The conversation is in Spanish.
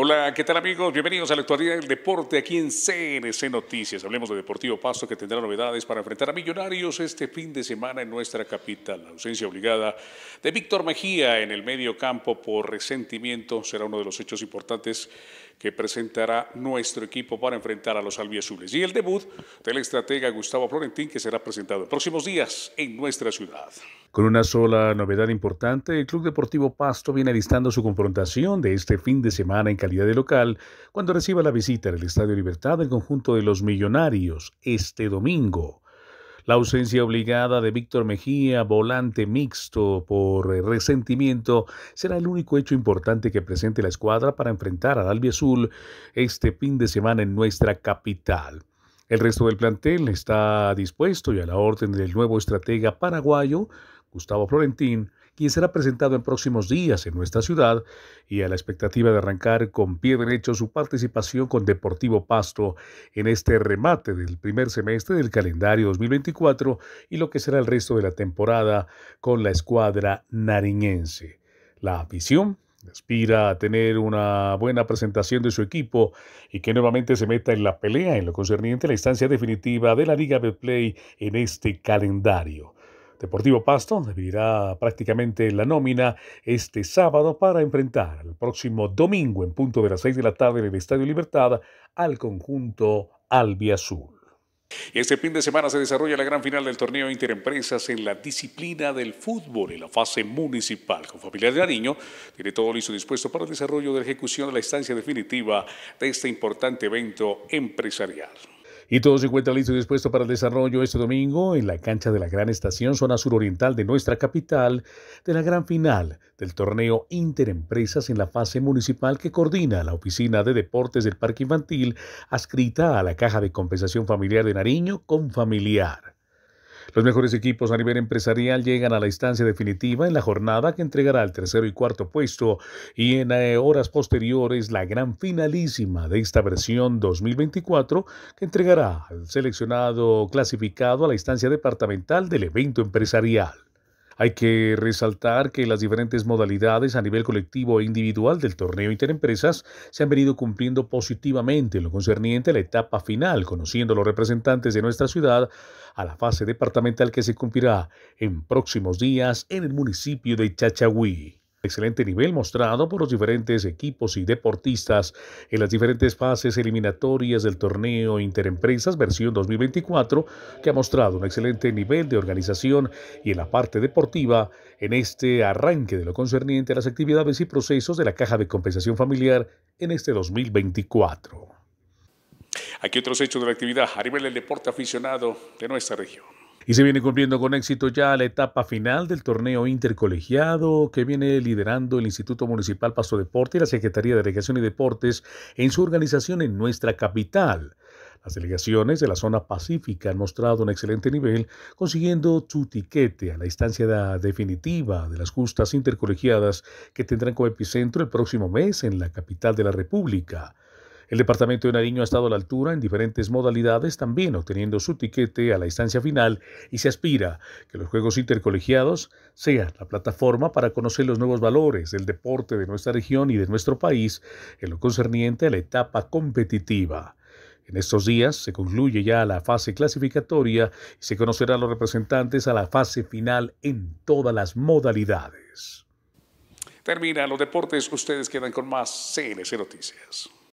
Hola, ¿qué tal amigos? Bienvenidos a la actualidad del deporte aquí en CNC Noticias. Hablemos de Deportivo Pasto que tendrá novedades para enfrentar a Millonarios este fin de semana en nuestra capital. La ausencia obligada de Víctor Mejía en el medio campo por resentimiento será uno de los hechos importantes que presentará nuestro equipo para enfrentar a los albiazules. Y el debut del estratega Gustavo Florentín, que será presentado en próximos días en nuestra ciudad. Con una sola novedad importante, el Club Deportivo Pasto viene alistando su confrontación de este fin de semana en Cataluña de local cuando reciba la visita del el Estadio Libertad del conjunto de los Millonarios este domingo. La ausencia obligada de Víctor Mejía, volante mixto por eh, resentimiento, será el único hecho importante que presente la escuadra para enfrentar al Albiazul este fin de semana en nuestra capital. El resto del plantel está dispuesto y a la orden del nuevo estratega paraguayo, Gustavo Florentín, quien será presentado en próximos días en nuestra ciudad y a la expectativa de arrancar con pie derecho su participación con Deportivo Pasto en este remate del primer semestre del calendario 2024 y lo que será el resto de la temporada con la escuadra nariñense. La visión aspira a tener una buena presentación de su equipo y que nuevamente se meta en la pelea en lo concerniente a la instancia definitiva de la Liga Betplay en este calendario. Deportivo Pasto dividirá prácticamente la nómina este sábado para enfrentar el próximo domingo en punto de las 6 de la tarde en el Estadio Libertad al conjunto albiazul. Este fin de semana se desarrolla la gran final del torneo Interempresas en la disciplina del fútbol en la fase municipal. Con familia de Nariño tiene todo listo dispuesto para el desarrollo de la ejecución de la instancia definitiva de este importante evento empresarial. Y todo se encuentra listo y dispuesto para el desarrollo este domingo en la cancha de la gran estación zona suroriental de nuestra capital de la gran final del torneo Interempresas en la fase municipal que coordina la Oficina de Deportes del Parque Infantil adscrita a la Caja de Compensación Familiar de Nariño con Familiar. Los mejores equipos a nivel empresarial llegan a la instancia definitiva en la jornada que entregará el tercero y cuarto puesto y en eh, horas posteriores la gran finalísima de esta versión 2024 que entregará al seleccionado clasificado a la instancia departamental del evento empresarial. Hay que resaltar que las diferentes modalidades a nivel colectivo e individual del torneo interempresas se han venido cumpliendo positivamente en lo concerniente a la etapa final, conociendo los representantes de nuestra ciudad a la fase departamental que se cumplirá en próximos días en el municipio de Chachagüí excelente nivel mostrado por los diferentes equipos y deportistas en las diferentes fases eliminatorias del torneo Interempresas versión 2024, que ha mostrado un excelente nivel de organización y en la parte deportiva en este arranque de lo concerniente a las actividades y procesos de la Caja de Compensación Familiar en este 2024. Aquí otros hechos de la actividad a nivel del deporte aficionado de nuestra región. Y se viene cumpliendo con éxito ya la etapa final del torneo intercolegiado que viene liderando el Instituto Municipal Paso Deporte y la Secretaría de Delegación y Deportes en su organización en nuestra capital. Las delegaciones de la zona pacífica han mostrado un excelente nivel, consiguiendo su tiquete a la instancia definitiva de las justas intercolegiadas que tendrán como epicentro el próximo mes en la capital de la República. El departamento de Nariño ha estado a la altura en diferentes modalidades, también obteniendo su tiquete a la instancia final y se aspira que los Juegos Intercolegiados sean la plataforma para conocer los nuevos valores del deporte de nuestra región y de nuestro país en lo concerniente a la etapa competitiva. En estos días se concluye ya la fase clasificatoria y se conocerán los representantes a la fase final en todas las modalidades. Termina los deportes, ustedes quedan con más CNC Noticias.